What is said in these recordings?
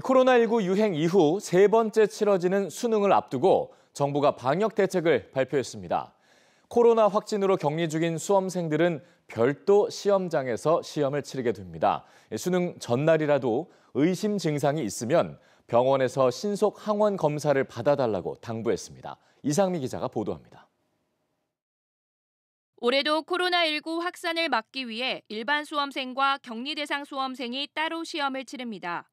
코로나19 유행 이후 세 번째 치러지는 수능을 앞두고 정부가 방역 대책을 발표했습니다. 코로나 확진으로 격리 중인 수험생들은 별도 시험장에서 시험을 치르게 됩니다. 수능 전날이라도 의심 증상이 있으면 병원에서 신속 항원 검사를 받아달라고 당부했습니다. 이상미 기자가 보도합니다. 올해도 코로나19 확산을 막기 위해 일반 수험생과 격리 대상 수험생이 따로 시험을 치릅니다.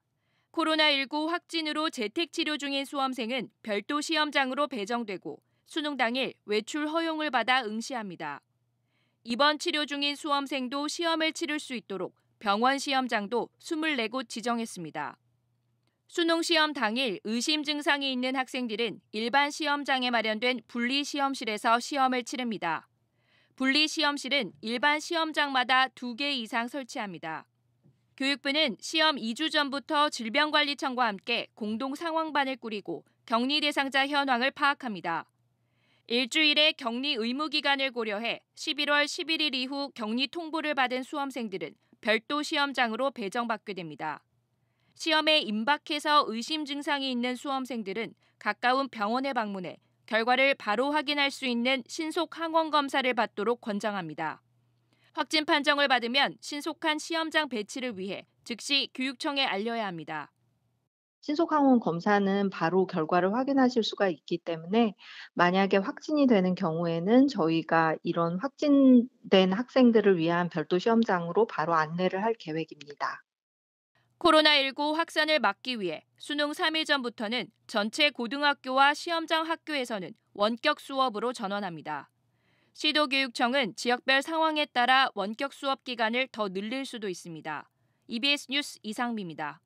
코로나19 확진으로 재택 치료 중인 수험생은 별도 시험장으로 배정되고 수능 당일 외출 허용을 받아 응시합니다. 이번 치료 중인 수험생도 시험을 치를 수 있도록 병원 시험장도 24곳 지정했습니다. 수능 시험 당일 의심 증상이 있는 학생들은 일반 시험장에 마련된 분리 시험실에서 시험을 치릅니다. 분리 시험실은 일반 시험장마다 2개 이상 설치합니다. 교육부는 시험 2주 전부터 질병관리청과 함께 공동 상황반을 꾸리고 격리 대상자 현황을 파악합니다. 일주일의 격리 의무 기간을 고려해 11월 11일 이후 격리 통보를 받은 수험생들은 별도 시험장으로 배정받게 됩니다. 시험에 임박해서 의심 증상이 있는 수험생들은 가까운 병원에 방문해 결과를 바로 확인할 수 있는 신속 항원 검사를 받도록 권장합니다. 확진 판정을 받으면 신속한 시험장 배치를 위해 즉시 교육청에 알려야 합니다. 신속항원 검사는 바로 결과를 확인하실 수가 있기 때문에 만약에 확진이 되는 경우에는 저희가 이런 확진된 학생들을 위한 별도 시험장으로 바로 안내를 할 계획입니다. 코로나19 확산을 막기 위해 수능 3일 전부터는 전체 고등학교와 시험장 학교에서는 원격 수업으로 전환합니다. 시도교육청은 지역별 상황에 따라 원격 수업 기간을 더 늘릴 수도 있습니다. EBS 뉴스 이상미입니다.